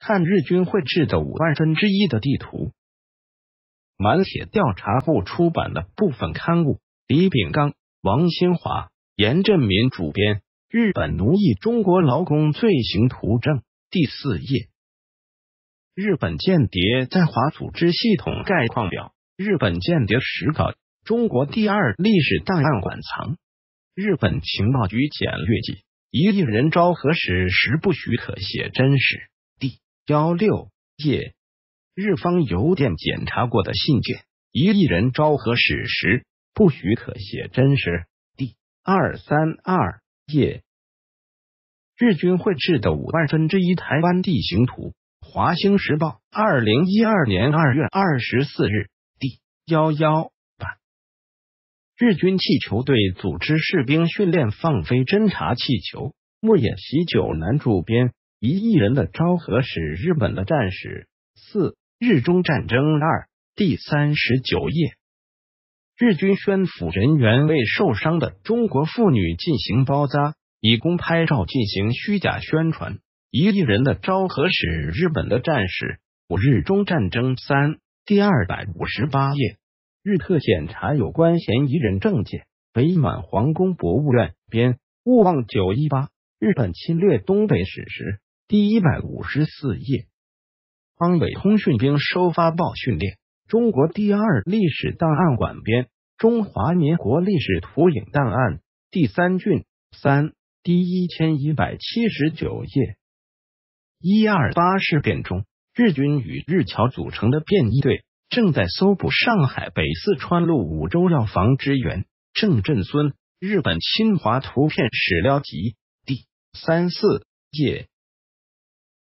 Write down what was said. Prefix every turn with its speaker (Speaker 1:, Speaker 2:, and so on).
Speaker 1: 看日军绘制的五万分之一的地图。满铁调查部出版的部分刊物，李炳刚、王新华、严振民主编《日本奴役中国劳工罪行图证》第四页，《日本间谍在华组织系统概况表》《日本间谍史稿》中国第二历史档案馆藏，《日本情报局简略记》一亿人招和史，实不许可写真实。幺六页，日方邮电检查过的信件。一亿人昭和史实不许可写真实。第二三二页，日军绘制的五万分之一台湾地形图。华兴时报，二零一二年二月二十四日，第幺幺版。日军气球队组织士兵训练放飞侦察气球。牧野喜久男主编。一亿人的昭和史，日本的战史四日中战争二第三十九页，日军宣抚人员为受伤的中国妇女进行包扎，以供拍照进行虚假宣传。一亿人的昭和史，日本的战史五日中战争三第二百五十八页，日特检查有关嫌疑人证件。北满皇宫博物院编《勿忘九一八》，日本侵略东北史实。第一百五十四页，方伟通讯兵收发报训练。中国第二历史档案馆编，《中华民国历史图影档案》第三卷三第一千一百七十九页。一二八事变中，日军与日侨组成的便衣队正在搜捕上海北四川路五洲药房职员郑振孙。日本侵华图片史料集第三四页。